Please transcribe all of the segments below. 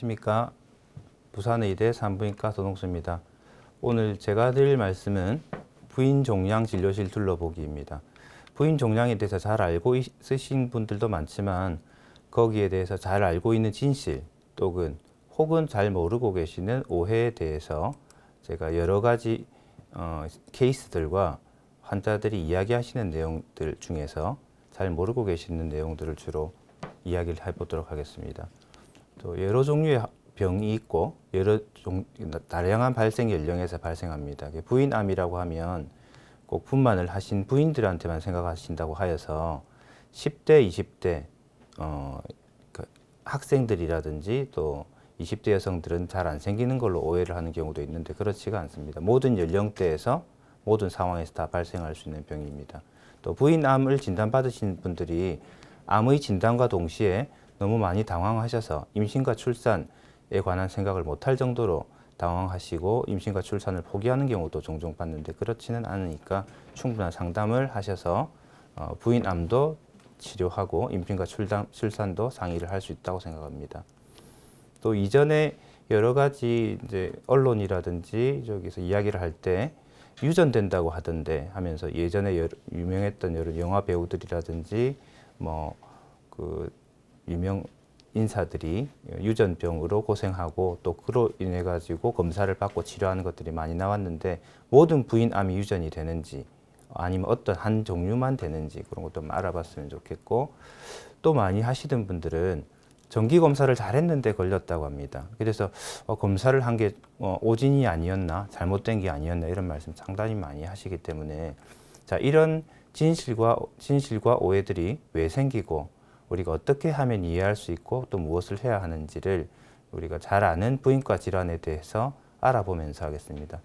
안녕하십니까. 부산의대 산부인과 도동수입니다. 오늘 제가 드릴 말씀은 부인 종양 진료실 둘러보기입니다. 부인 종양에 대해서 잘 알고 있으신 분들도 많지만 거기에 대해서 잘 알고 있는 진실 또는 혹은 잘 모르고 계시는 오해에 대해서 제가 여러 가지 어, 케이스들과 환자들이 이야기하시는 내용들 중에서 잘 모르고 계시는 내용들을 주로 이야기를 해보도록 하겠습니다. 또 여러 종류의 병이 있고 여러 종 다양한 발생 연령에서 발생합니다. 부인암이라고 하면 꼭 분만을 하신 부인들한테만 생각하신다고 하여서 10대, 20대 어, 그 학생들이라든지 또 20대 여성들은 잘 안 생기는 걸로 오해를 하는 경우도 있는데 그렇지가 않습니다. 모든 연령대에서 모든 상황에서 다 발생할 수 있는 병입니다. 또 부인암을 진단받으신 분들이 암의 진단과 동시에 너무 많이 당황하셔서 임신과 출산에 관한 생각을 못 할 정도로 당황하시고 임신과 출산을 포기하는 경우도 종종 봤는데 그렇지는 않으니까 충분한 상담을 하셔서 어, 부인암도 치료하고 임신과 출산도 상의를 할 수 있다고 생각합니다. 또 이전에 여러 가지 이제 언론이라든지 저기서 이야기를 할 때 유전된다고 하던데 하면서 예전에 유명했던 여러 영화 배우들이라든지 뭐그 유명 인사들이 유전병으로 고생하고 또 그로 인해 가지고 검사를 받고 치료하는 것들이 많이 나왔는데 모든 부인암이 유전이 되는지 아니면 어떤 한 종류만 되는지 그런 것도 알아봤으면 좋겠고 또 많이 하시던 분들은 정기 검사를 잘 했는데 걸렸다고 합니다. 그래서 어, 검사를 한게 어, 오진이 아니었나 잘못된 게 아니었나 이런 말씀 상당히 많이 하시기 때문에 자 이런 진실과 진실과 오해들이 왜 생기고 우리가 어떻게 하면 이해할 수 있고 또 무엇을 해야 하는지를 우리가 잘 아는 부인과 질환에 대해서 알아보면서 하겠습니다.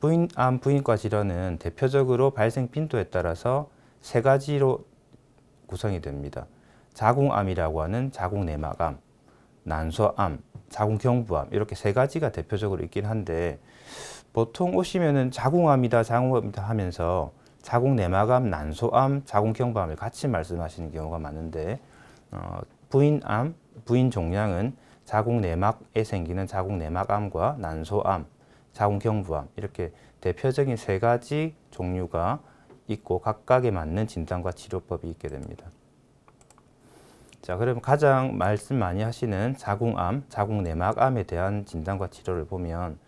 부인암 부인과 질환은 대표적으로 발생 빈도에 따라서 세 가지로 구성이 됩니다. 자궁암이라고 하는 자궁내막암, 난소암, 자궁경부암 이렇게 세 가지가 대표적으로 있긴 한데 보통 오시면은 자궁암이다 자궁암이다 하면서 자궁내막암, 난소암, 자궁경부암을 같이 말씀하시는 경우가 많은데 어, 부인암, 부인 종양은 자궁 내막에 생기는 자궁 내막암과 난소암, 자궁 경부암 이렇게 대표적인 세 가지 종류가 있고 각각에 맞는 진단과 치료법이 있게 됩니다. 자, 그럼 가장 말씀 많이 하시는 자궁암, 자궁 내막암에 대한 진단과 치료를 보면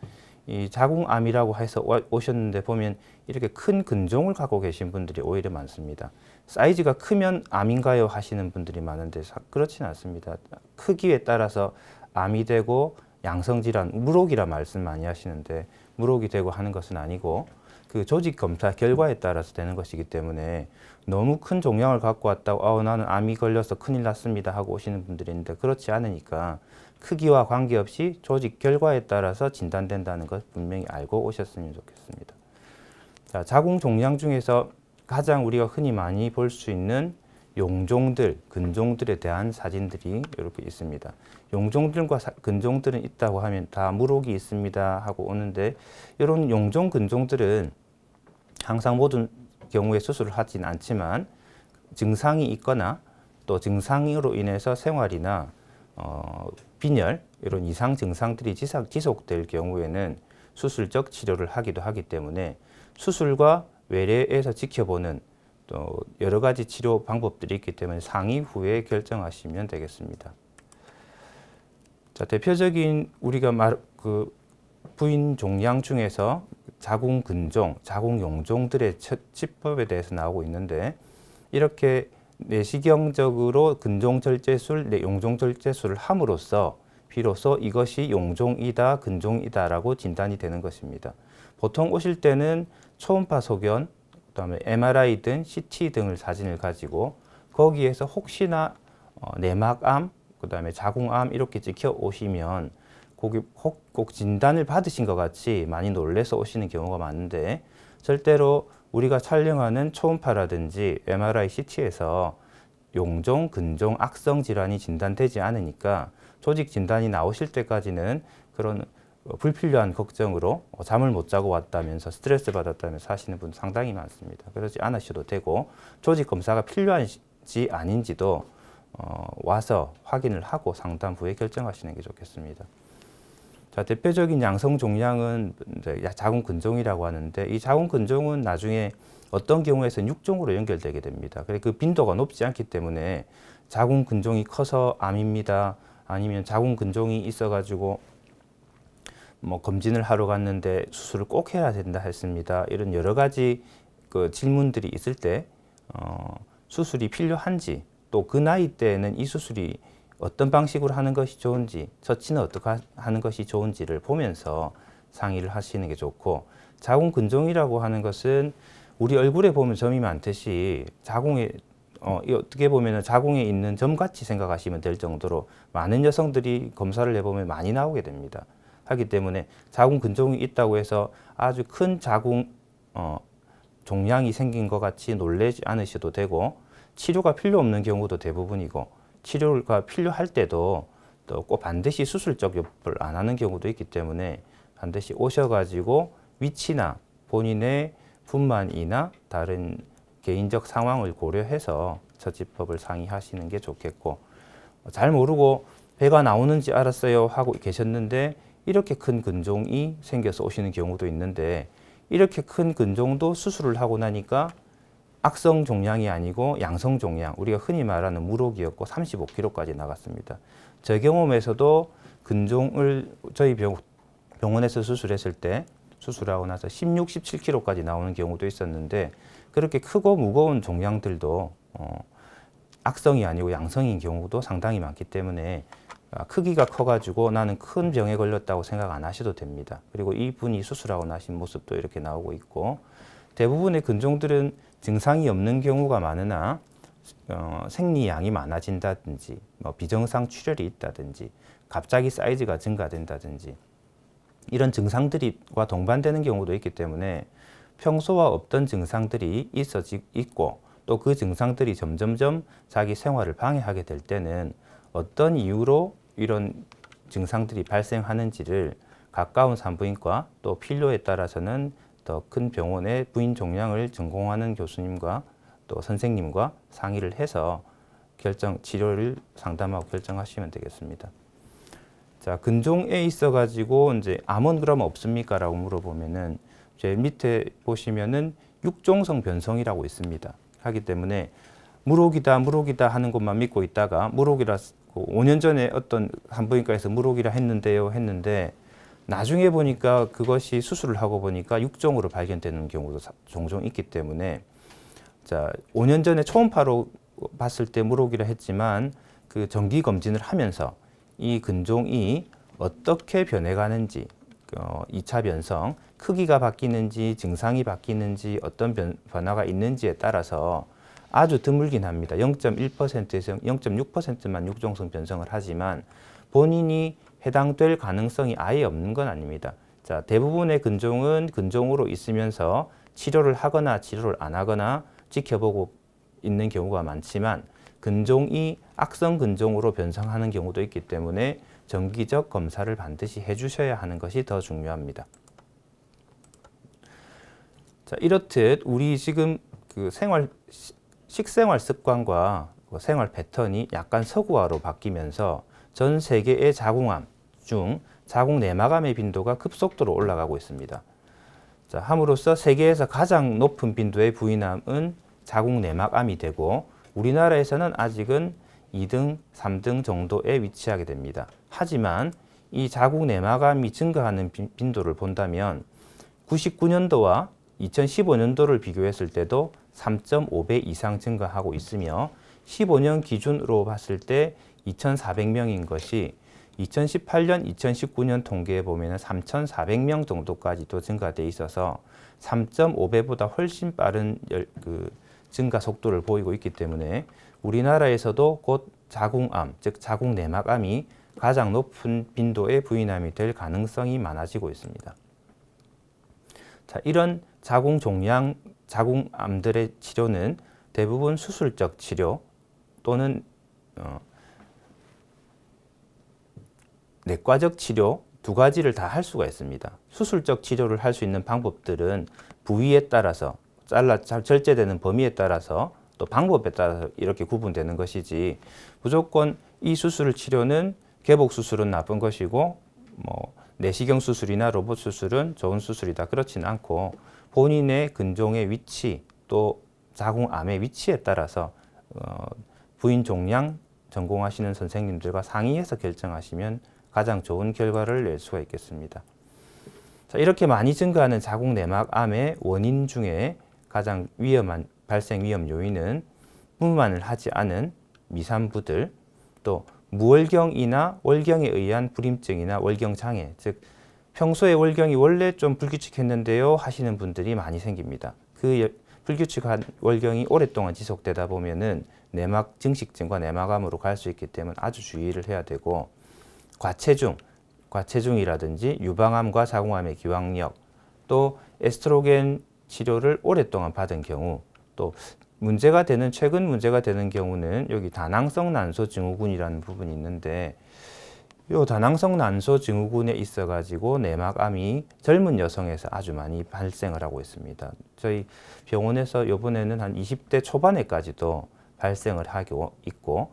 이 자궁암이라고 해서 오셨는데 보면 이렇게 큰 근종을 갖고 계신 분들이 오히려 많습니다. 사이즈가 크면 암인가요 하시는 분들이 많은데 그렇지는 않습니다. 크기에 따라서 암이 되고 양성질환, 무록이라 말씀 많이 하시는데 무록이 되고 하는 것은 아니고 그 조직 검사 결과에 따라서 되는 것이기 때문에 너무 큰 종양을 갖고 왔다고 아우 나는 암이 걸려서 큰일 났습니다 하고 오시는 분들이 있는데 그렇지 않으니까 크기와 관계없이 조직 결과에 따라서 진단된다는 것 분명히 알고 오셨으면 좋겠습니다. 자, 자궁 종양 중에서 가장 우리가 흔히 많이 볼 수 있는 용종들, 근종들에 대한 사진들이 이렇게 있습니다. 용종들과 사, 근종들은 있다고 하면 다 무록이 있습니다 하고 오는데 이런 용종, 근종들은 항상 모든 경우에 수술을 하진 않지만 증상이 있거나 또 증상으로 인해서 생활이나 어, 빈혈 이런 이상 증상들이 지속될 경우에는 수술적 치료를 하기도 하기 때문에 수술과 외래에서 지켜보는 또 여러 가지 치료 방법들이 있기 때문에 상의 후에 결정하시면 되겠습니다. 자, 대표적인 우리가 말, 그 부인 종양 중에서 자궁 근종, 자궁 용종들의 치법에 대해서 나오고 있는데 이렇게 내시경적으로 근종절제술, 용종절제술을 함으로써 비로소 이것이 용종이다, 근종이다라고 진단이 되는 것입니다. 보통 오실 때는 초음파 소견, 그다음에 MRI 등 CT 등을 사진을 가지고 거기에서 혹시나 어, 내막암, 그다음에 자궁암 이렇게 찍혀 오시면 꼭, 꼭 진단을 받으신 것 같이 많이 놀래서 오시는 경우가 많은데 절대로 우리가 촬영하는 초음파라든지 MRI, CT에서 용종, 근종, 악성 질환이 진단되지 않으니까 조직 진단이 나오실 때까지는 그런 불필요한 걱정으로 어, 잠을 못 자고 왔다면서 스트레스 받았다면서 하시는 분 상당히 많습니다. 그러지 않으셔도 되고 조직 검사가 필요한지 아닌지도 어, 와서 확인을 하고 상담 후에 결정하시는 게 좋겠습니다. 자, 대표적인 양성 종양은 자궁 근종이라고 하는데 이 자궁 근종은 나중에 어떤 경우에서 육종으로 연결되게 됩니다. 그래 그 빈도가 높지 않기 때문에 자궁 근종이 커서 암입니다. 아니면 자궁 근종이 있어가지고 뭐 검진을 하러 갔는데 수술을 꼭 해야 된다 했습니다. 이런 여러 가지 그 질문들이 있을 때 어, 수술이 필요한지 또 그 나이 때에는 이 수술이 어떤 방식으로 하는 것이 좋은지 처치는 어떻게 하는 것이 좋은지를 보면서 상의를 하시는 게 좋고 자궁 근종이라고 하는 것은 우리 얼굴에 보면 점이 많듯이 자궁에 어, 이 어떻게 보면 자궁에 있는 점같이 생각하시면 될 정도로 많은 여성들이 검사를 해보면 많이 나오게 됩니다. 하기 때문에 자궁 근종이 있다고 해서 아주 큰 자궁 어, 종양이 생긴 것 같이 놀래지 않으셔도 되고 치료가 필요 없는 경우도 대부분이고 치료가 필요할 때도 또 꼭 반드시 수술적 요법을 안 하는 경우도 있기 때문에 반드시 오셔가지고 위치나 본인의 분만이나 다른 개인적 상황을 고려해서 처치법을 상의하시는 게 좋겠고 잘 모르고 배가 나오는지 알았어요 하고 계셨는데 이렇게 큰 근종이 생겨서 오시는 경우도 있는데 이렇게 큰 근종도 수술을 하고 나니까 악성 종양이 아니고 양성 종양, 우리가 흔히 말하는 무록이었고 35kg까지 나갔습니다. 제 경험에서도 근종을 저희 병원에서 수술했을 때 수술하고 나서 16, 17kg까지 나오는 경우도 있었는데 그렇게 크고 무거운 종양들도 어, 악성이 아니고 양성인 경우도 상당히 많기 때문에 아, 크기가 커가지고 나는 큰 병에 걸렸다고 생각 안 하셔도 됩니다. 그리고 이분이 수술하고 나신 모습도 이렇게 나오고 있고 대부분의 근종들은 증상이 없는 경우가 많으나 어, 생리양이 많아진다든지 뭐 비정상 출혈이 있다든지 갑자기 사이즈가 증가된다든지 이런 증상들과 동반되는 경우도 있기 때문에 평소와 없던 증상들이 있어 있고 또 그 증상들이 점점점 자기 생활을 방해하게 될 때는 어떤 이유로 이런 증상들이 발생하는지를 가까운 산부인과 또 필요에 따라서는 더 큰 병원의 부인 종양을 전공하는 교수님과 또 선생님과 상의를 해서 결정 치료를 상담하고 결정하시면 되겠습니다. 자 근종에 있어 가지고 이제 암은 그럼 없습니까라고 물어보면은 제 밑에 보시면은 육종성 변성이라고 있습니다. 하기 때문에 물혹이다 물혹이다 하는 것만 믿고 있다가 물혹이라 그 뭐 5년 전에 어떤 산부인과에서 물오기를 했는데요 했는데 나중에 보니까 그것이 수술을 하고 보니까 육종으로 발견되는 경우도 종종 있기 때문에 자 5년 전에 초음파로 봤을 때 물오기를 했지만 그 정기 검진을 하면서 이 근종이 어떻게 변해가는지 어, 2차 변성, 크기가 바뀌는지 증상이 바뀌는지 어떤 변, 변화가 있는지에 따라서 아주 드물긴 합니다. 0.1%에서 0.6%만 육종성 변성을 하지만 본인이 해당될 가능성이 아예 없는 건 아닙니다. 자, 대부분의 근종은 근종으로 있으면서 치료를 하거나 치료를 안 하거나 지켜보고 있는 경우가 많지만 근종이 악성 근종으로 변성하는 경우도 있기 때문에 정기적 검사를 반드시 해주셔야 하는 것이 더 중요합니다. 자, 이렇듯 우리 지금 그 생활 식생활 습관과 뭐 생활 패턴이 약간 서구화로 바뀌면서 전 세계의 자궁암 중 자궁 내막암의 빈도가 급속도로 올라가고 있습니다. 자, 함으로써 세계에서 가장 높은 빈도의 부인암은 자궁 내막암이 되고 우리나라에서는 아직은 2등, 3등 정도에 위치하게 됩니다. 하지만 이 자궁 내막암이 증가하는 빈도를 본다면 99년도와 2015년도를 비교했을 때도 3.5배 이상 증가하고 있으며 15년 기준으로 봤을 때 2,400명인 것이 2018년, 2019년 통계에 보면 3,400명 정도까지 도증가되어 있어서 3.5배보다 훨씬 빠른 열, 그 증가 속도를 보이고 있기 때문에 우리나라에서도 곧 자궁암, 즉 자궁내막암이 가장 높은 빈도의 부인암이 될 가능성이 많아지고 있습니다. 자, 이런 자궁 종양 자궁암들의 치료는 대부분 수술적 치료 또는 어, 내과적 치료 두 가지를 다 할 수가 있습니다. 수술적 치료를 할 수 있는 방법들은 부위에 따라서 잘라 절제되는 범위에 따라서 또 방법에 따라서 이렇게 구분되는 것이지 무조건 이 수술 치료는 개복 수술은 나쁜 것이고 뭐 내시경 수술이나 로봇 수술은 좋은 수술이다 그렇지는 않고 본인의 근종의 위치 또 자궁암의 위치에 따라서 어, 부인 종양 전공하시는 선생님들과 상의해서 결정하시면 가장 좋은 결과를 낼 수가 있겠습니다. 자, 이렇게 많이 증가하는 자궁 내막암의 원인 중에 가장 위험한 발생 위험 요인은 분만을 하지 않은 미산부들 또 무월경이나 월경에 의한 불임증이나 월경장애 즉 평소에 월경이 원래 좀 불규칙했는데요 하시는 분들이 많이 생깁니다. 그 불규칙한 월경이 오랫동안 지속되다 보면은 내막 증식증과 내막암으로 갈 수 있기 때문에 아주 주의를 해야 되고 과체중, 과체중이라든지 유방암과 자궁암의 기왕력 또 에스트로겐 치료를 오랫동안 받은 경우 또 문제가 되는 최근 문제가 되는 경우는 여기 다낭성 난소 증후군이라는 부분이 있는데 요 다낭성 난소 증후군에 있어 가지고 내막암이 젊은 여성에서 아주 많이 발생을 하고 있습니다. 저희 병원에서 요번에는 한 20대 초반에까지도 발생을 하고 있고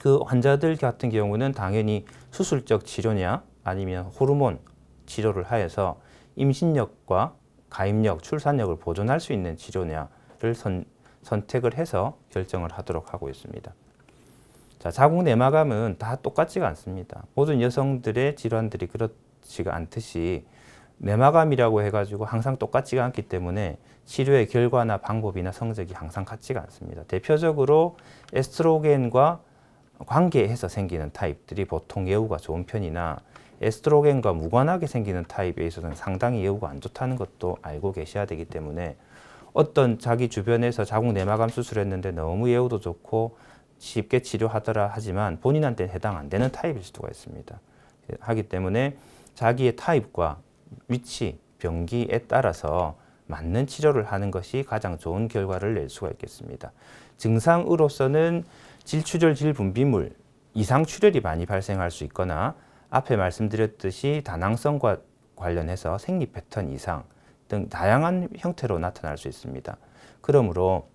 그 환자들 같은 경우는 당연히 수술적 치료냐 아니면 호르몬 치료를 하여서 임신력과 가임력, 출산력을 보존할 수 있는 치료냐를 선, 선택을 해서 결정을 하도록 하고 있습니다. 자, 자궁 내막암은 다 똑같지가 않습니다. 모든 여성들의 질환들이 그렇지가 않듯이 내막암이라고 해가지고 항상 똑같지가 않기 때문에 치료의 결과나 방법이나 성적이 항상 같지가 않습니다. 대표적으로 에스트로겐과 관계해서 생기는 타입들이 보통 예후가 좋은 편이나 에스트로겐과 무관하게 생기는 타입에 있어서는 상당히 예후가 안 좋다는 것도 알고 계셔야 되기 때문에 어떤 자기 주변에서 자궁 내막암 수술했는데 너무 예후도 좋고 쉽게 치료하더라 하지만 본인한테는 해당 안 되는 타입일 수가 있습니다. 하기 때문에 자기의 타입과 위치, 병기에 따라서 맞는 치료를 하는 것이 가장 좋은 결과를 낼 수가 있겠습니다. 증상으로서는 질추절 질분비물, 이상출혈이 많이 발생할 수 있거나 앞에 말씀드렸듯이 다낭성과 관련해서 생리 패턴 이상 등 다양한 형태로 나타날 수 있습니다. 그러므로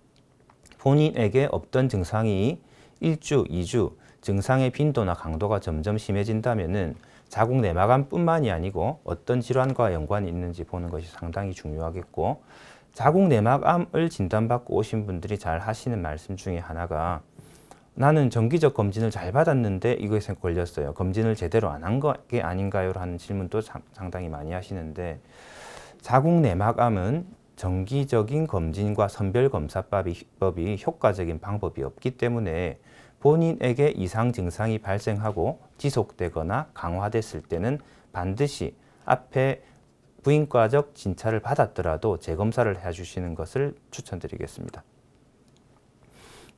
본인에게 없던 증상이 1주, 2주 증상의 빈도나 강도가 점점 심해진다면 자궁 내막암뿐만이 아니고 어떤 질환과 연관이 있는지 보는 것이 상당히 중요하겠고 자궁 내막암을 진단받고 오신 분들이 잘 하시는 말씀 중에 하나가 나는 정기적 검진을 잘 받았는데 이것에 걸렸어요. 검진을 제대로 안 한 게 아닌가요? 라는 질문도 상당히 많이 하시는데 자궁 내막암은 정기적인 검진과 선별검사법이 효과적인 방법이 없기 때문에 본인에게 이상 증상이 발생하고 지속되거나 강화됐을 때는 반드시 앞에 부인과적 진찰을 받았더라도 재검사를 해주시는 것을 추천드리겠습니다.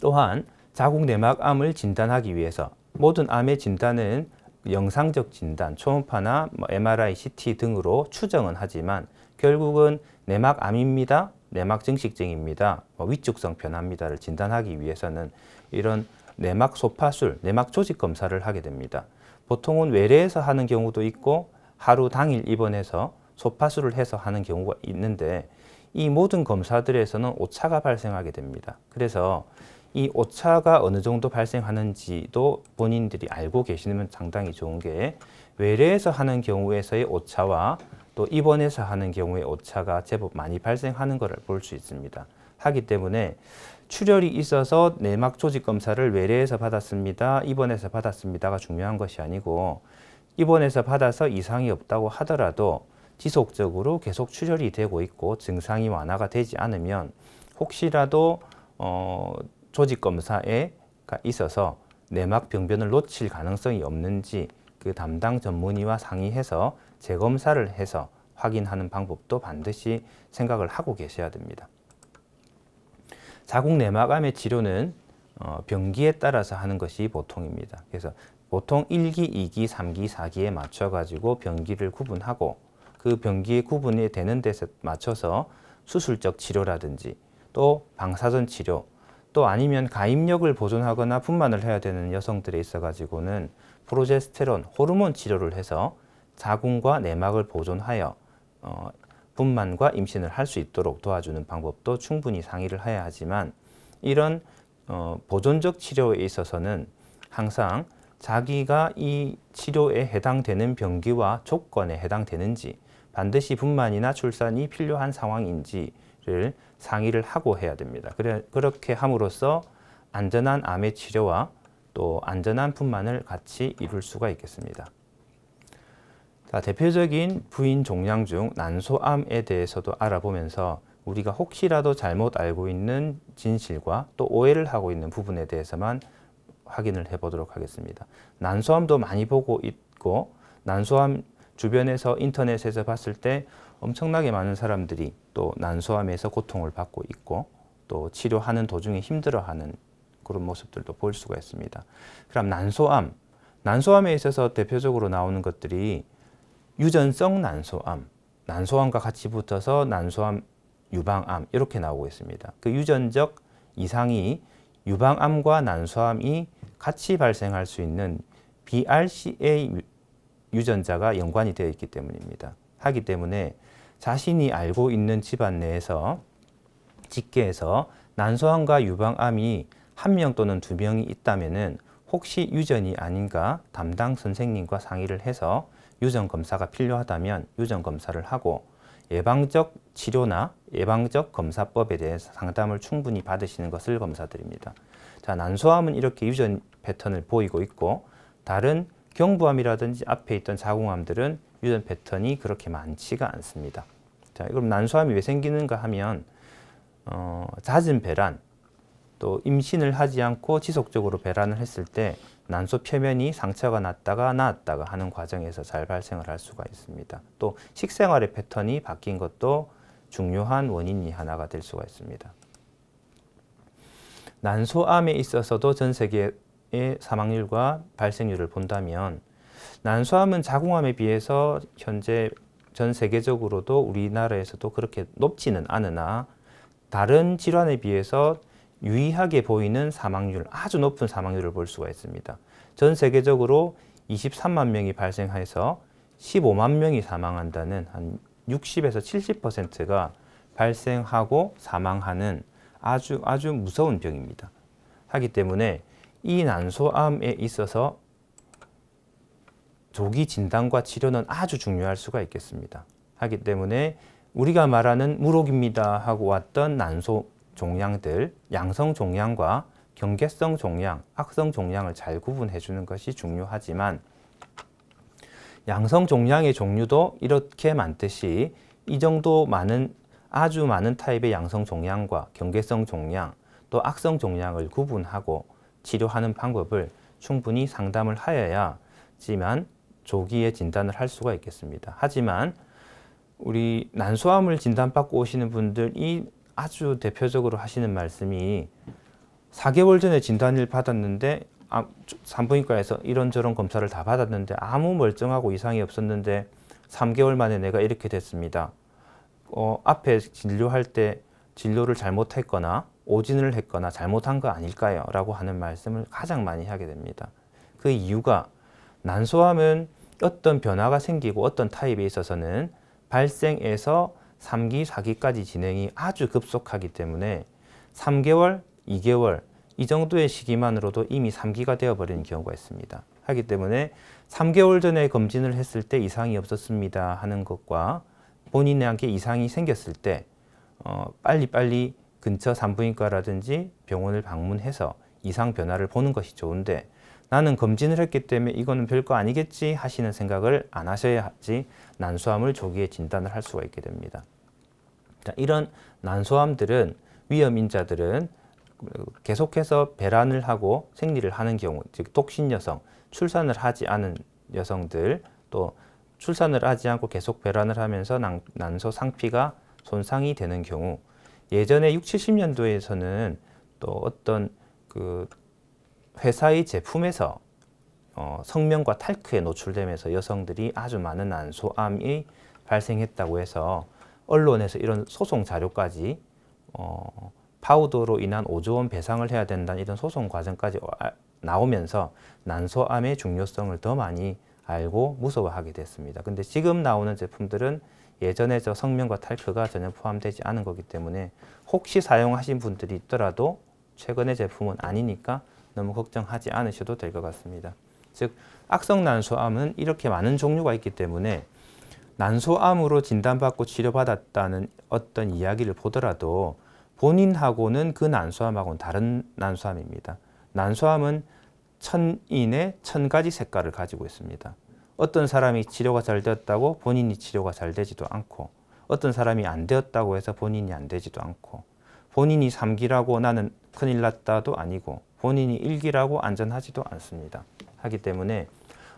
또한 자궁내막암을 진단하기 위해서 모든 암의 진단은 영상적 진단, 초음파나 MRI, 뭐 CT 등으로 추정은 하지만 결국은 내막암입니다, 내막증식증입니다, 뭐 위축성 변합니다를 진단하기 위해서는 이런 내막 소파술, 내막 조직 검사를 하게 됩니다. 보통은 외래에서 하는 경우도 있고 하루 당일 입원해서 소파술을 해서 하는 경우가 있는데 이 모든 검사들에서는 오차가 발생하게 됩니다. 그래서 이 오차가 어느 정도 발생하는지도 본인들이 알고 계시면 상당히 좋은 게 외래에서 하는 경우에서의 오차와 또 입원해서 하는 경우의 오차가 제법 많이 발생하는 것을 볼 수 있습니다. 하기 때문에 출혈이 있어서 내막 조직 검사를 외래에서 받았습니다. 입원해서 받았습니다가 중요한 것이 아니고 입원해서 받아서 이상이 없다고 하더라도 지속적으로 계속 출혈이 되고 있고 증상이 완화가 되지 않으면 혹시라도 어, 조직 검사에 가 있어서 내막 병변을 놓칠 가능성이 없는지 그 담당 전문의와 상의해서 재검사를 해서 확인하는 방법도 반드시 생각을 하고 계셔야 됩니다. 자궁 내막암의 치료는 어, 병기에 따라서 하는 것이 보통입니다. 그래서 보통 1기, 2기, 3기, 4기에 맞춰가지고 병기를 구분하고 그 병기의 구분이 되는 데서 맞춰서 수술적 치료라든지 또 방사선 치료 또 아니면 가입력을 보존하거나 분만을 해야 되는 여성들에 있어가지고는 프로제스테론, 호르몬 치료를 해서 자궁과 내막을 보존하여 어, 분만과 임신을 할 수 있도록 도와주는 방법도 충분히 상의를 해야 하지만 이런 어, 보존적 치료에 있어서는 항상 자기가 이 치료에 해당되는 병기와 조건에 해당되는지 반드시 분만이나 출산이 필요한 상황인지를 상의를 하고 해야 됩니다. 그래, 그렇게 함으로써 안전한 암의 치료와 또 안전한 분만을 같이 이룰 수가 있겠습니다. 아, 대표적인 부인 종양 중 난소암에 대해서도 알아보면서 우리가 혹시라도 잘못 알고 있는 진실과 또 오해를 하고 있는 부분에 대해서만 확인을 해보도록 하겠습니다. 난소암도 많이 보고 있고 난소암 주변에서 인터넷에서 봤을 때 엄청나게 많은 사람들이 또 난소암에서 고통을 받고 있고 또 치료하는 도중에 힘들어하는 그런 모습들도 볼 수가 있습니다. 그럼 난소암, 난소암에 있어서 대표적으로 나오는 것들이 유전성 난소암, 난소암과 같이 붙어서 난소암 유방암 이렇게 나오고 있습니다. 그 유전적 이상이 유방암과 난소암이 같이 발생할 수 있는 BRCA 유전자가 연관이 되어 있기 때문입니다. 하기 때문에 자신이 알고 있는 집안 내에서 직계에서 난소암과 유방암이 한 명 또는 두 명이 있다면 혹시 유전이 아닌가 담당 선생님과 상의를 해서 유전 검사가 필요하다면 유전 검사를 하고 예방적 치료나 예방적 검사법에 대해 서 상담을 충분히 받으시는 것을 검사드립니다. 자, 난소암은 이렇게 유전 패턴을 보이고 있고 다른 경부암이라든지 앞에 있던 자궁암들은 유전 패턴이 그렇게 많지가 않습니다. 자, 그럼 난소암이 왜 생기는가 하면 어, 잦은 배란, 또 임신을 하지 않고 지속적으로 배란을 했을 때 난소 표면이 상처가 났다가 나았다가 하는 과정에서 잘 발생을 할 수가 있습니다. 또 식생활의 패턴이 바뀐 것도 중요한 원인이 하나가 될 수가 있습니다. 난소암에 있어서도 전 세계의 사망률과 발생률을 본다면 난소암은 자궁암에 비해서 현재 전 세계적으로도 우리나라에서도 그렇게 높지는 않으나 다른 질환에 비해서 유의하게 보이는 사망률, 아주 높은 사망률을 볼 수가 있습니다. 전 세계적으로 23만 명이 발생해서 15만 명이 사망한다는 한 60에서 70%가 발생하고 사망하는 아주 아주 무서운 병입니다. 하기 때문에 이 난소암에 있어서 조기 진단과 치료는 아주 중요할 수가 있겠습니다. 하기 때문에 우리가 말하는 무록입니다 하고 왔던 난소 종양들 양성 종양과 경계성 종양, 악성 종양을 잘 구분해 주는 것이 중요하지만 양성 종양의 종류도 이렇게 많듯이 이 정도 많은 아주 많은 타입의 양성 종양과 경계성 종양 또 악성 종양을 구분하고 치료하는 방법을 충분히 상담을 하여야지만 조기에 진단을 할 수가 있겠습니다. 하지만 우리 난소암을 진단받고 오시는 분들 이 아주 대표적으로 하시는 말씀이 4개월 전에 진단을 받았는데 아, 산부인과에서 이런저런 검사를 다 받았는데 아무 멀쩡하고 이상이 없었는데 3개월 만에 내가 이렇게 됐습니다. 어, 앞에 진료할 때 진료를 잘못했거나 오진을 했거나 잘못한 거 아닐까요? 라고 하는 말씀을 가장 많이 하게 됩니다. 그 이유가 난소암은 어떤 변화가 생기고 어떤 타입에 있어서는 발생해서 3기, 4기까지 진행이 아주 급속하기 때문에 3개월, 2개월 이 정도의 시기만으로도 이미 3기가 되어버리는 경우가 있습니다. 하기 때문에 3개월 전에 검진을 했을 때 이상이 없었습니다 하는 것과 본인에게 이상이 생겼을 때 어, 빨리빨리 근처 산부인과라든지 병원을 방문해서 이상 변화를 보는 것이 좋은데 나는 검진을 했기 때문에 이거는 별거 아니겠지 하시는 생각을 안 하셔야 하지 난소암을 조기에 진단을 할 수가 있게 됩니다. 자, 이런 난소암들은 위험인자들은 계속해서 배란을 하고 생리를 하는 경우 즉 독신 여성, 출산을 하지 않은 여성들 또 출산을 하지 않고 계속 배란을 하면서 난, 난소 상피가 손상이 되는 경우 예전에 6, 70년도에서는 또 어떤 그 회사의 제품에서 어, 성명과 탈크에 노출되면서 여성들이 아주 많은 난소암이 발생했다고 해서 언론에서 이런 소송 자료까지 어, 파우더로 인한 5조 원 배상을 해야 된다는 이런 소송 과정까지 나오면서 난소암의 중요성을 더 많이 알고 무서워하게 됐습니다. 근데 지금 나오는 제품들은 예전에 저 성명과 탈크가 전혀 포함되지 않은 거기 때문에 혹시 사용하신 분들이 있더라도 최근의 제품은 아니니까 너무 걱정하지 않으셔도 될 것 같습니다. 즉 악성 난소암은 이렇게 많은 종류가 있기 때문에 난소암으로 진단받고 치료받았다는 어떤 이야기를 보더라도 본인하고는 그 난소암하고는 다른 난소암입니다. 난소암은 천인의 천 가지 색깔을 가지고 있습니다. 어떤 사람이 치료가 잘 되었다고 본인이 치료가 잘 되지도 않고 어떤 사람이 안 되었다고 해서 본인이 안 되지도 않고 본인이 삼기라고 나는 큰일 났다도 아니고 본인이 일기라고 안전하지도 않습니다. 하기 때문에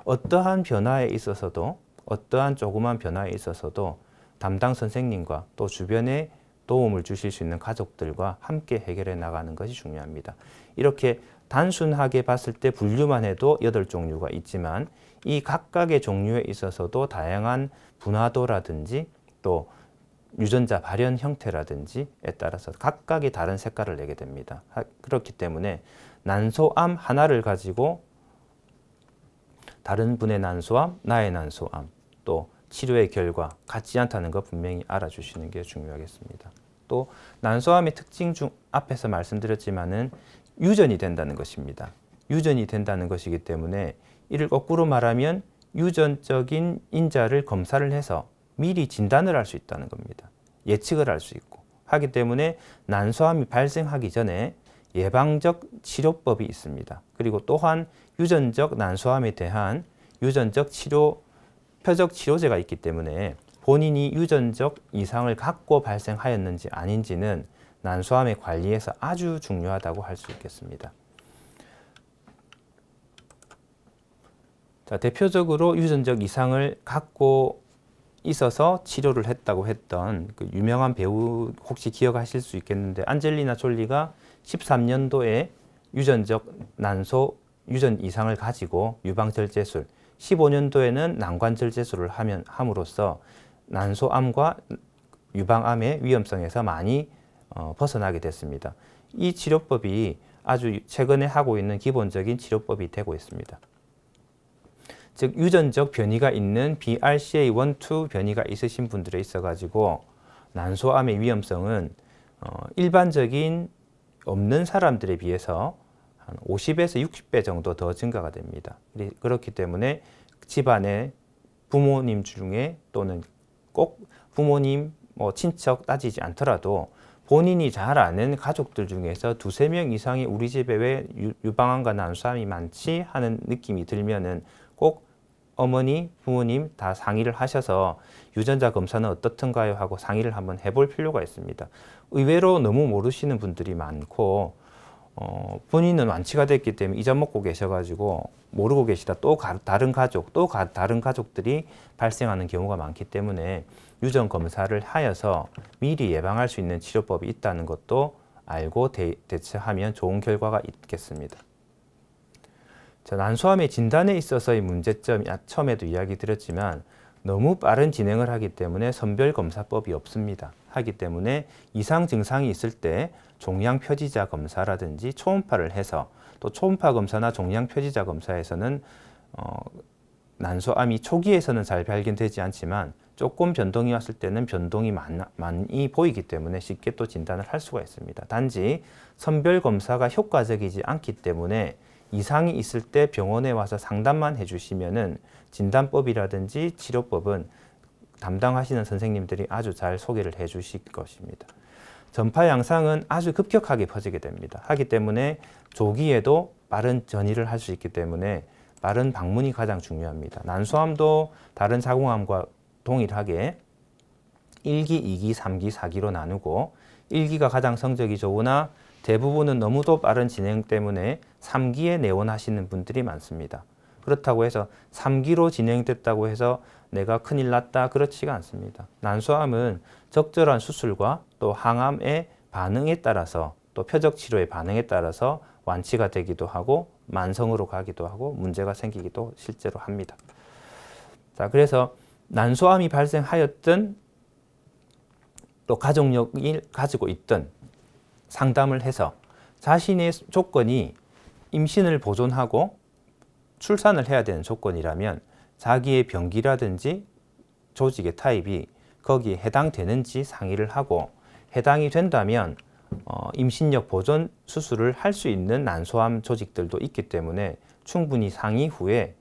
어떠한 변화에 있어서도 어떠한 조그만 변화에 있어서도 담당 선생님과 또 주변에 도움을 주실 수 있는 가족들과 함께 해결해 나가는 것이 중요합니다. 이렇게 단순하게 봤을 때 분류만 해도 여덟 종류가 있지만 이 각각의 종류에 있어서도 다양한 분화도라든지 또 유전자 발현 형태라든지에 따라서 각각의 다른 색깔을 내게 됩니다. 그렇기 때문에 난소암 하나를 가지고 다른 분의 난소암, 나의 난소암, 또 치료의 결과 같지 않다는 것 분명히 알아주시는 게 중요하겠습니다. 또 난소암의 특징 중 앞에서 말씀드렸지만은 유전이 된다는 것입니다. 유전이 된다는 것이기 때문에 이를 거꾸로 말하면 유전적인 인자를 검사를 해서 미리 진단을 할 수 있다는 겁니다. 예측을 할 수 있고 하기 때문에 난소암이 발생하기 전에 예방적 치료법이 있습니다. 그리고 또한 유전적 난소암에 대한 유전적 치료, 표적 치료제가 있기 때문에 본인이 유전적 이상을 갖고 발생하였는지 아닌지는 난소암의 관리에서 아주 중요하다고 할 수 있겠습니다. 자, 대표적으로 유전적 이상을 갖고 있어서 치료를 했다고 했던 그 유명한 배우 혹시 기억하실 수 있겠는데 안젤리나 졸리가 13년도에 유전적 난소 유전 이상을 가지고 유방절제술, 15년도에는 난관절제술을 하면 함으로써 난소암과 유방암의 위험성에서 많이 어, 벗어나게 됐습니다. 이 치료법이 아주 최근에 하고 있는 기본적인 치료법이 되고 있습니다. 즉 유전적 변이가 있는 BRCA1, 2 변이가 있으신 분들에 있어가지고 난소암의 위험성은 어, 일반적인 없는 사람들에 비해서 한 50에서 60배 정도 더 증가가 됩니다. 그렇기 때문에 집안에 부모님 중에 또는 꼭 부모님, 뭐 친척 따지지 않더라도 본인이 잘 아는 가족들 중에서 두세 명 이상이 우리 집에 왜 유방암과 난수암이 많지 하는 느낌이 들면은 꼭 어머니, 부모님 다 상의를 하셔서 유전자 검사는 어떻든가요 하고 상의를 한번 해볼 필요가 있습니다. 의외로 너무 모르시는 분들이 많고 어, 본인은 완치가 됐기 때문에 이전 먹고 계셔가지고 모르고 계시다 또 가, 다른 가족, 또 가, 다른 가족들이 발생하는 경우가 많기 때문에 유전 검사를 하여서 미리 예방할 수 있는 치료법이 있다는 것도 알고 대, 대처하면 좋은 결과가 있겠습니다. 자, 난소암의 진단에 있어서의 문제점 처음에도 이야기 드렸지만 너무 빠른 진행을 하기 때문에 선별검사법이 없습니다. 하기 때문에 이상 증상이 있을 때 종양 표지자 검사라든지 초음파를 해서 또 초음파 검사나 종양 표지자 검사에서는 어, 난소암이 초기에서는 잘 발견되지 않지만 조금 변동이 왔을 때는 변동이 많 많이 보이기 때문에 쉽게 또 진단을 할 수가 있습니다. 단지 선별 검사가 효과적이지 않기 때문에 이상이 있을 때 병원에 와서 상담만 해주시면은 진단법이라든지 치료법은 담당하시는 선생님들이 아주 잘 소개를 해주실 것입니다. 전파 양상은 아주 급격하게 퍼지게 됩니다. 하기 때문에 조기에도 빠른 전이를 할 수 있기 때문에 빠른 방문이 가장 중요합니다. 난소암도 다른 사공암과 동일하게 1기, 2기, 3기, 4기로 나누고 1기가 가장 성적이 좋으나 대부분은 너무도 빠른 진행 때문에 3기에 내원하시는 분들이 많습니다. 그렇다고 해서 3기로 진행됐다고 해서 내가 큰일 났다 그렇지가 않습니다. 난소암은 적절한 수술과 또 항암의 반응에 따라서 또 표적 치료의 반응에 따라서 완치가 되기도 하고 만성으로 가기도 하고 문제가 생기기도 실제로 합니다. 자, 그래서 난소암이 발생하였던 또 가족력을 가지고 있던 상담을 해서 자신의 조건이 임신을 보존하고 출산을 해야 되는 조건이라면 자기의 병기라든지 조직의 타입이 거기에 해당되는지 상의를 하고 해당이 된다면 어, 임신력 보존 수술을 할 수 있는 난소암 조직들도 있기 때문에 충분히 상의 후에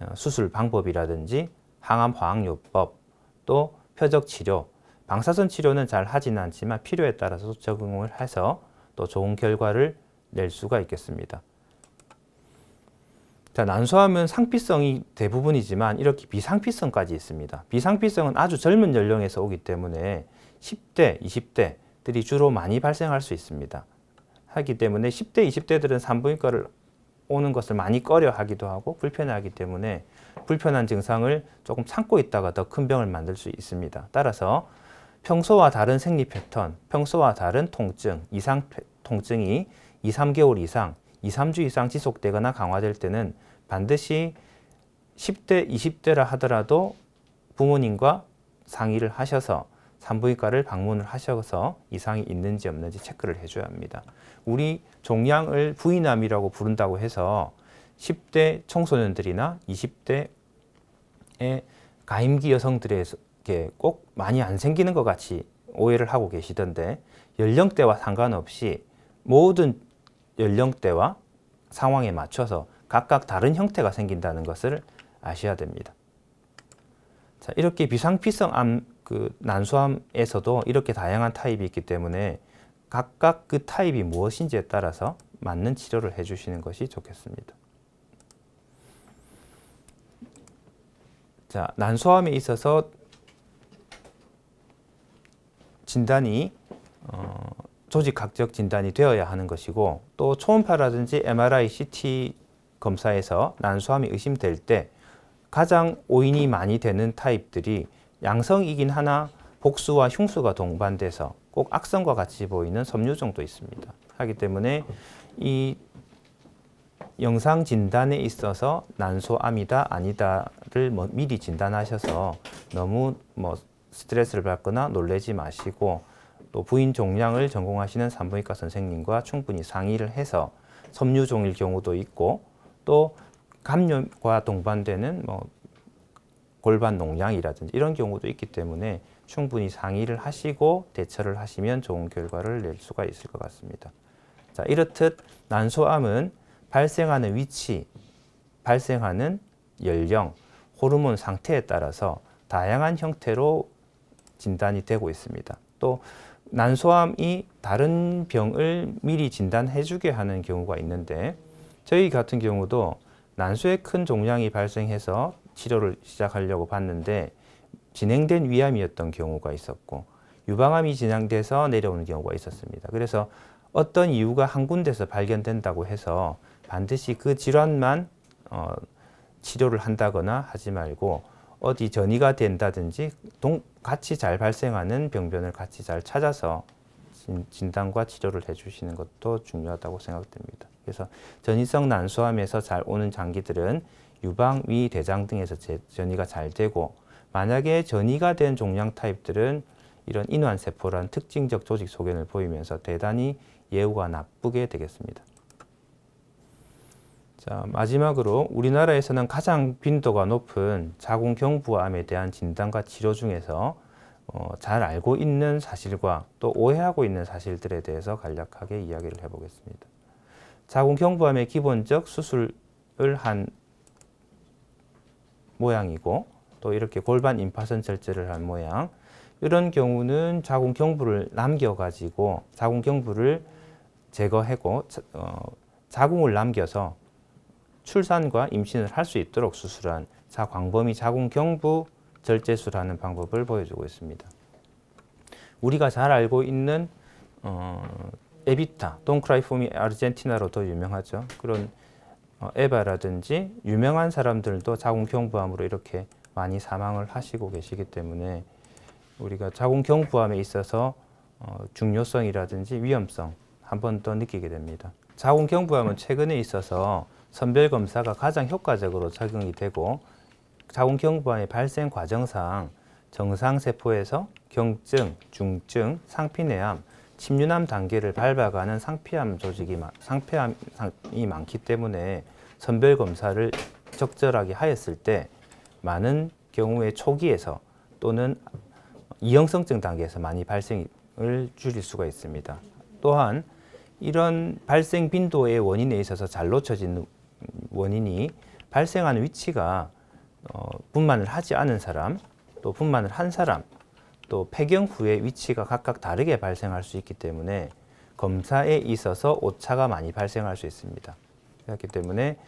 어, 수술 방법이라든지 항암 화학요법 또 표적 치료 방사선 치료는 잘 하진 않지만 필요에 따라서 적응을 해서 또 좋은 결과를 낼 수가 있겠습니다. 자, 난소암은 상피성이 대부분이지만 이렇게 비상피성까지 있습니다. 비상피성은 아주 젊은 연령에서 오기 때문에 10대, 20대들이 주로 많이 발생할 수 있습니다. 하기 때문에 10대, 20대들은 산부인과를 오는 것을 많이 꺼려 하기도 하고 불편해하기 때문에 불편한 증상을 조금 참고 있다가 더 큰 병을 만들 수 있습니다. 따라서 평소와 다른 생리 패턴, 평소와 다른 통증, 이상 통증이 2, 3개월 이상, 2, 3주 이상 지속되거나 강화될 때는 반드시 10대, 20대라 하더라도 부모님과 상의를 하셔서 산부인과를 방문을 하셔서 이상이 있는지 없는지 체크를 해줘야 합니다. 우리 종양을 부인암이라고 부른다고 해서 10대 청소년들이나 20대의 가임기 여성들에 이게 꼭 많이 안 생기는 것 같이 오해를 하고 계시던데 연령대와 상관없이 모든 연령대와 상황에 맞춰서 각각 다른 형태가 생긴다는 것을 아셔야 됩니다. 자, 이렇게 비상피성 암, 그 난소암에서도 이렇게 다양한 타입이 있기 때문에 각각 그 타입이 무엇인지에 따라서 맞는 치료를 해주시는 것이 좋겠습니다. 자, 난소암에 있어서 진단이 어, 조직학적 진단이 되어야 하는 것이고 또 초음파라든지 MRI, CT 검사에서 난소암이 의심될 때 가장 오인이 많이 되는 타입들이 양성이긴 하나 복수와 흉수가 동반돼서 꼭 악성과 같이 보이는 섬유종도 있습니다. 하기 때문에 이 영상 진단에 있어서 난소암이다 아니다를 뭐 미리 진단하셔서 너무 뭐 스트레스를 받거나 놀래지 마시고 또 부인 종양을 전공하시는 산부인과 선생님과 충분히 상의를 해서 섬유 종일 경우도 있고 또 감염과 동반되는 뭐 골반 농양이라든지 이런 경우도 있기 때문에 충분히 상의를 하시고 대처를 하시면 좋은 결과를 낼 수가 있을 것 같습니다. 자, 이렇듯 난소암은 발생하는 위치, 발생하는 연령, 호르몬 상태에 따라서 다양한 형태로 진단이 되고 있습니다. 또 난소암이 다른 병을 미리 진단해주게 하는 경우가 있는데 저희 같은 경우도 난소에 큰 종양이 발생해서 치료를 시작하려고 봤는데 진행된 위암이었던 경우가 있었고 유방암이 진행돼서 내려오는 경우가 있었습니다. 그래서 어떤 이유가 한 군데서 발견된다고 해서 반드시 그 질환만 어, 치료를 한다거나 하지 말고 어디 전이가 된다든지 동, 같이 잘 발생하는 병변을 같이 잘 찾아서 진단과 치료를 해주시는 것도 중요하다고 생각됩니다. 그래서 전이성 난소암에서 잘 오는 장기들은 유방, 위, 대장 등에서 전이가 잘 되고 만약에 전이가 된 종양 타입들은 이런 인환세포란 특징적 조직 소견을 보이면서 대단히 예후가 나쁘게 되겠습니다. 자, 마지막으로 우리나라에서는 가장 빈도가 높은 자궁경부암에 대한 진단과 치료 중에서 어, 잘 알고 있는 사실과 또 오해하고 있는 사실들에 대해서 간략하게 이야기를 해보겠습니다. 자궁경부암의 기본적 수술을 한 모양이고 또 이렇게 골반 임파선 절제를 한 모양 이런 경우는 자궁경부를 남겨가지고 자궁경부를 제거하고 어, 자궁을 남겨서 출산과 임신을 할 수 있도록 수술한 자광범위 자궁경부 절제술하는 방법을 보여주고 있습니다. 우리가 잘 알고 있는 어, 에비타, 돈크라이폼이 아르헨티나로도 유명하죠. 그런 어, 에바라든지 유명한 사람들도 자궁경부암으로 이렇게 많이 사망을 하시고 계시기 때문에 우리가 자궁경부암에 있어서 어, 중요성이라든지 위험성 한 번 더 느끼게 됩니다. 자궁경부암은 최근에 있어서 선별 검사가 가장 효과적으로 적용이 되고 자궁 경부암의 발생 과정상 정상 세포에서 경증, 중증, 상피내암, 침륜암 단계를 밟아가는 상피암 조직이 상피암이 많기 때문에 선별 검사를 적절하게 하였을 때 많은 경우에 초기에서 또는 이형성증 단계에서 많이 발생을 줄일 수가 있습니다. 또한 이런 발생 빈도의 원인에 있어서 잘 놓쳐진 원인이 발생하는 위치가 어, 분만을 하지 않은 사람, 또 분만을 한 사람, 또 폐경 후에 위치가 각각 다르게 발생할 수 있기 때문에 검사에 있어서 오차가 많이 발생할 수 있습니다. 그렇기 때문에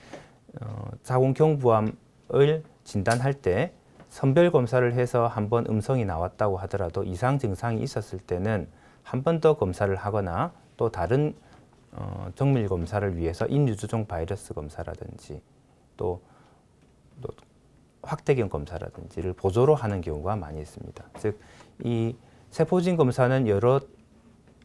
어, 자궁경부암을 진단할 때 선별 검사를 해서 한번 음성이 나왔다고 하더라도 이상 증상이 있었을 때는 한 번 더 검사를 하거나 또 다른 어, 정밀 검사를 위해서 인유두종 바이러스 검사라든지 또, 또 확대경 검사라든지를 보조로 하는 경우가 많이 있습니다. 즉 이 세포진 검사는 여러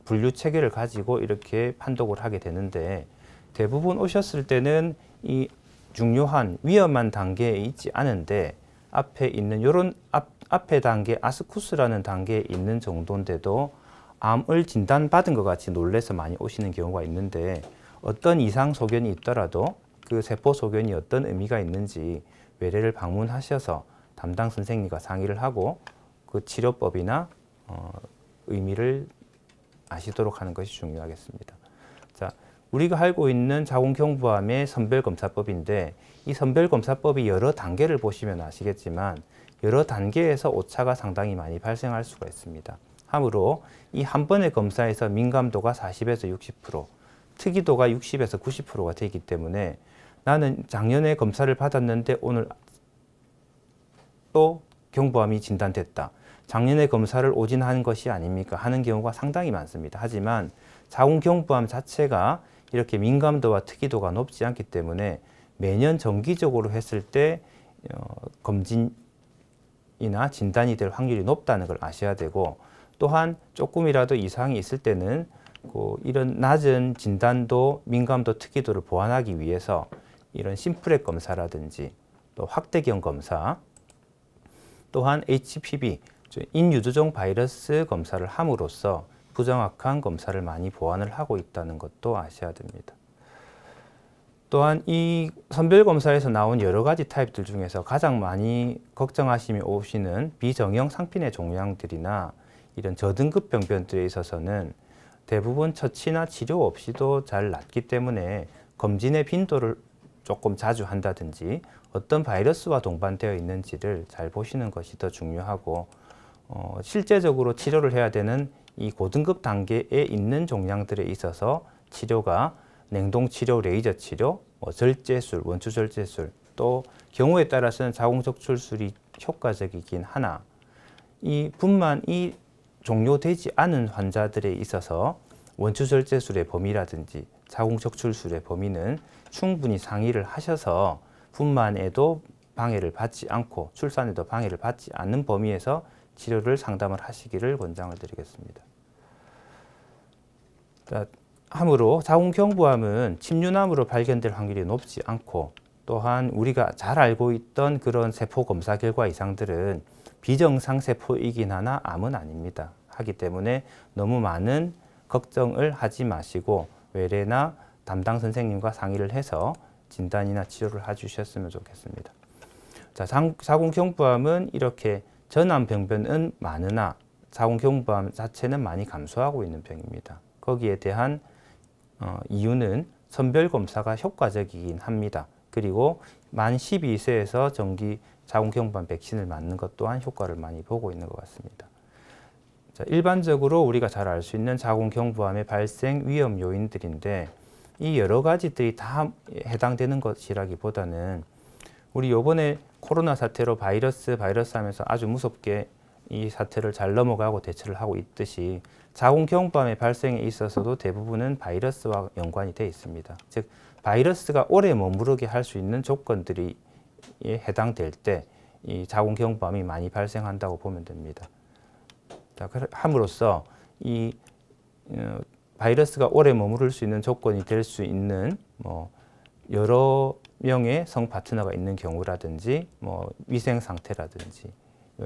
분류 체계를 가지고 이렇게 판독을 하게 되는데 대부분 오셨을 때는 이 중요한 위험한 단계에 있지 않은데 앞에 있는 이런 앞, 앞에 단계 아스쿠스라는 단계에 있는 정도인데도 암을 진단받은 것 같이 놀래서 많이 오시는 경우가 있는데 어떤 이상 소견이 있더라도 그 세포 소견이 어떤 의미가 있는지 외래를 방문하셔서 담당 선생님과 상의를 하고 그 치료법이나 어, 의미를 아시도록 하는 것이 중요하겠습니다. 자, 우리가 알고 있는 자궁경부암의 선별검사법인데 이 선별검사법이 여러 단계를 보시면 아시겠지만 여러 단계에서 오차가 상당히 많이 발생할 수가 있습니다. 하므로 이 한 번의 검사에서 민감도가 40에서 60%, 특이도가 60에서 90%가 되기 때문에 나는 작년에 검사를 받았는데 오늘 또 경부암이 진단됐다. 작년에 검사를 오진한 것이 아닙니까? 하는 경우가 상당히 많습니다. 하지만 자궁경부암 자체가 이렇게 민감도와 특이도가 높지 않기 때문에 매년 정기적으로 했을 때 어, 검진이나 진단이 될 확률이 높다는 걸 아셔야 되고 또한 조금이라도 이상이 있을 때는 그 이런 낮은 진단도 민감도 특이도를 보완하기 위해서 이런 심플핵 검사라든지 또 확대경 검사 또한 HPV 인유두종 바이러스 검사를 함으로써 부정확한 검사를 많이 보완을 하고 있다는 것도 아셔야 됩니다. 또한 이 선별 검사에서 나온 여러 가지 타입들 중에서 가장 많이 걱정하시며 오시는 비정형 상피내 종양들이나 이런 저등급 병변들에 있어서는 대부분 처치나 치료 없이도 잘 낫기 때문에 검진의 빈도를 조금 자주 한다든지 어떤 바이러스와 동반되어 있는지를 잘 보시는 것이 더 중요하고 어, 실제적으로 치료를 해야 되는 이 고등급 단계에 있는 종양들에 있어서 치료가 냉동 치료, 레이저 치료, 뭐 절제술, 원추 절제술 또 경우에 따라서는 자궁 적출술이 효과적이긴 하나 이 분만이 종료되지 않은 환자들에 있어서 원추절제술의 범위라든지 자궁척출술의 범위는 충분히 상의를 하셔서 분만에도 방해를 받지 않고 출산에도 방해를 받지 않는 범위에서 치료를 상담을 하시기를 권장을 드리겠습니다. 하므로 자궁경부암은 침류암으로 발견될 확률이 높지 않고 또한 우리가 잘 알고 있던 그런 세포 검사 결과 이상들은 비정상세포이긴 하나 암은 아닙니다. 하기 때문에 너무 많은 걱정을 하지 마시고 외래나 담당 선생님과 상의를 해서 진단이나 치료를 해주셨으면 좋겠습니다. 자, 사공경부암은 이렇게 전암병변은 많으나 사공경부암 자체는 많이 감소하고 있는 병입니다. 거기에 대한 어, 이유는 선별검사가 효과적이긴 합니다. 그리고 만 12세에서 정기 자궁경부암 백신을 맞는 것 또한 효과를 많이 보고 있는 것 같습니다. 자, 일반적으로 우리가 잘 알 수 있는 자궁경부암의 발생 위험 요인들인데 이 여러 가지들이 다 해당되는 것이라기보다는 우리 요번에 코로나 사태로 바이러스 바이러스 하면서 아주 무섭게 이 사태를 잘 넘어가고 대처를 하고 있듯이 자궁경부암의 발생에 있어서도 대부분은 바이러스와 연관이 돼 있습니다. 즉 바이러스가 오래 머무르게 할 수 있는 조건들이 해당될 때 이 자궁 경부암이 많이 발생한다고 보면 됩니다. 자, 함으로써 이 어, 바이러스가 오래 머무를 수 있는 조건이 될 수 있는 뭐 여러 명의 성 파트너가 있는 경우라든지 뭐 위생 상태라든지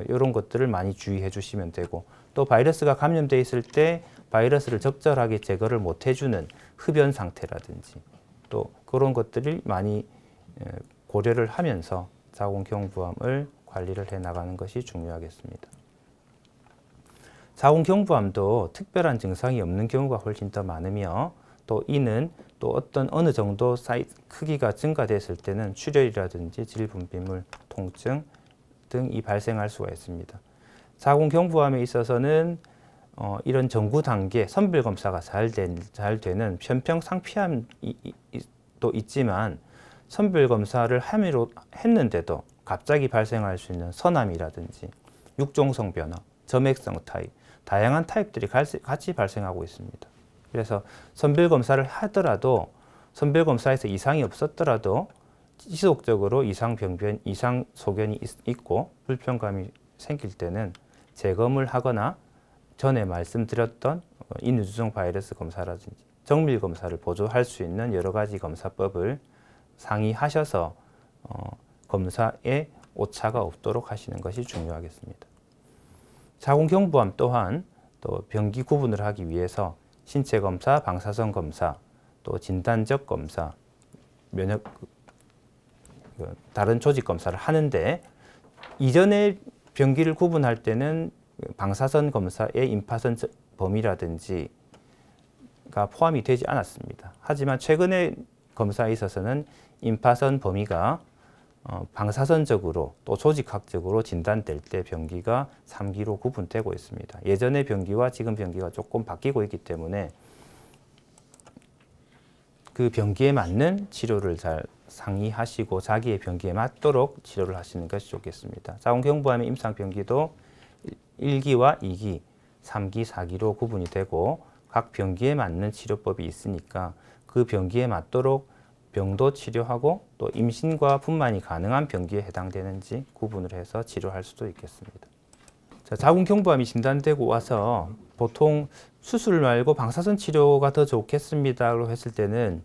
이런 것들을 많이 주의해 주시면 되고 또 바이러스가 감염돼 있을 때 바이러스를 적절하게 제거를 못 해주는 흡연 상태라든지 또 그런 것들을 많이 고려를 하면서 자궁경부암을 관리를 해 나가는 것이 중요하겠습니다. 자궁경부암도 특별한 증상이 없는 경우가 훨씬 더 많으며 또 이는 또 어떤 어느 정도 사이 크기가 증가됐을 때는 출혈이라든지 질분비물, 통증 등이 발생할 수가 있습니다. 자궁경부암에 있어서는 어, 이런 전구 단계 선별 검사가 잘, 된, 잘 되는 편평 상피암도 있지만 선별 검사를 함의로 했는데도 갑자기 발생할 수 있는 선암이라든지 육종성 변화, 점액성 타입, 다양한 타입들이 같이 발생하고 있습니다. 그래서 선별 검사를 하더라도 선별 검사에서 이상이 없었더라도 지속적으로 이상 병변, 이상 소견이 있고 불편감이 생길 때는 재검을 하거나 전에 말씀드렸던 어, 인유두성 바이러스 검사라든지 정밀 검사를 보조할 수 있는 여러 가지 검사법을 상의하셔서 어, 검사에 오차가 없도록 하시는 것이 중요하겠습니다. 자궁경부암 또한 또 병기 구분을 하기 위해서 신체 검사, 방사선 검사, 또 진단적 검사, 면역 그 다른 조직 검사를 하는데 이전에 병기를 구분할 때는 방사선 검사의 임파선 범위라든지가 포함이 되지 않았습니다. 하지만 최근의 검사에 있어서는 임파선 범위가 어, 방사선적으로 또 조직학적으로 진단될 때 변기가 3기로 구분되고 있습니다. 예전의 변기와 지금 변기가 조금 바뀌고 있기 때문에 그 변기에 맞는 치료를 잘 상의하시고 자기의 변기에 맞도록 치료를 하시는 것이 좋겠습니다. 자궁경부암의 임상변기도 1기와 2기, 3기, 4기로 구분이 되고 각 변기에 맞는 치료법이 있으니까 그 변기에 맞도록 병도 치료하고 또 임신과 분만이 가능한 병기에 해당되는지 구분을 해서 치료할 수도 있겠습니다. 자, 자궁경부암이 진단되고 와서 보통 수술 말고 방사선 치료가 더 좋겠습니다로 했을 때는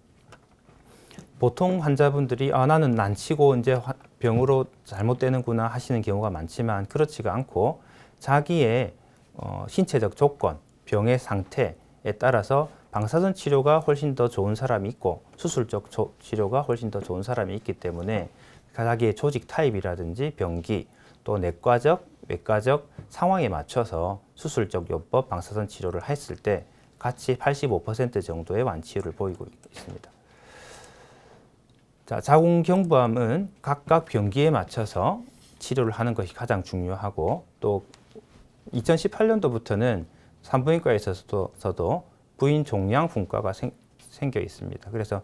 보통 환자분들이 아 나는 난치고 이제 병으로 잘못되는구나 하시는 경우가 많지만 그렇지가 않고 자기의 어, 신체적 조건, 병의 상태에 따라서 방사선 치료가 훨씬 더 좋은 사람이 있고 수술적 치료가 훨씬 더 좋은 사람이 있기 때문에 자기의 조직 타입이라든지 병기 또 내과적 외과적 상황에 맞춰서 수술적 요법 방사선 치료를 했을 때 같이 85% 정도의 완치율을 보이고 있습니다. 자, 자궁경부암은 각각 병기에 맞춰서 치료를 하는 것이 가장 중요하고 또 2018년도부터는 산부인과에서도 부인 종양 분과가 생, 생겨 있습니다. 그래서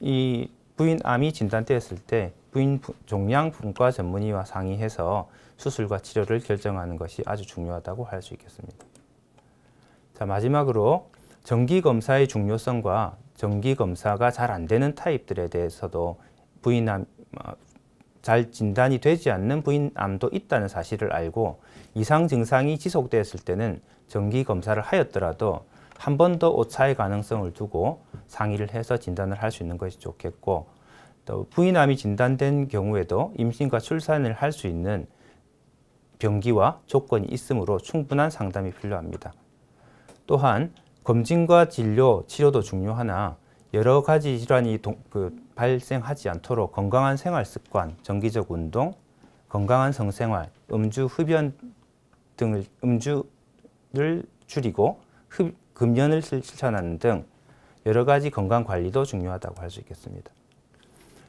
이 부인 암이 진단되었을 때 부인 종양 분과 전문의와 상의해서 수술과 치료를 결정하는 것이 아주 중요하다고 할 수 있겠습니다. 자, 마지막으로 정기 검사의 중요성과 정기 검사가 잘 안 되는 타입들에 대해서도 부인암 어, 잘 진단이 되지 않는 부인암도 있다는 사실을 알고 이상 증상이 지속되었을 때는 정기 검사를 하였더라도 한번더 오차의 가능성을 두고 상의를 해서 진단을 할 수 있는 것이 좋겠고 또 부인암이 진단된 경우에도 임신과 출산을 할 수 있는 병기와 조건이 있으므로 충분한 상담이 필요합니다. 또한 검진과 진료, 치료도 중요하나 여러 가지 질환이 동, 그, 발생하지 않도록 건강한 생활 습관, 정기적 운동, 건강한 성생활, 음주 흡연 등을 음주를 줄이고 흡, 금연을 실천하는 등 여러 가지 건강 관리도 중요하다고 할 수 있겠습니다.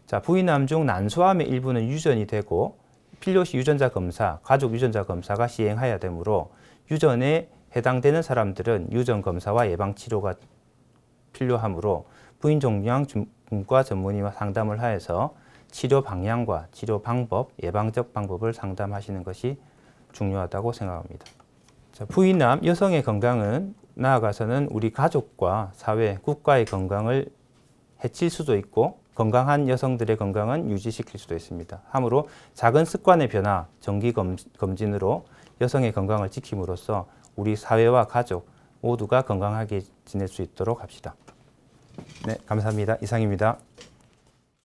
자, 부인암중 난소암의 일부는 유전이 되고 필요시 유전자 검사, 가족 유전자 검사가 시행하야 되므로 유전에 해당되는 사람들은 유전 검사와 예방 치료가 필요하므로 부인 종양 중과 전문의와 상담을 하여서 치료 방향과 치료 방법, 예방적 방법을 상담하시는 것이 중요하다고 생각합니다. 자, 부인암 여성의 건강은 나아가서는 우리 가족과 사회, 국가의 건강을 해칠 수도 있고 건강한 여성들의 건강은 유지시킬 수도 있습니다. 하므로 작은 습관의 변화, 정기 검진으로 여성의 건강을 지킴으로써 우리 사회와 가족 모두가 건강하게 지낼 수 있도록 합시다. 네, 감사합니다. 이상입니다.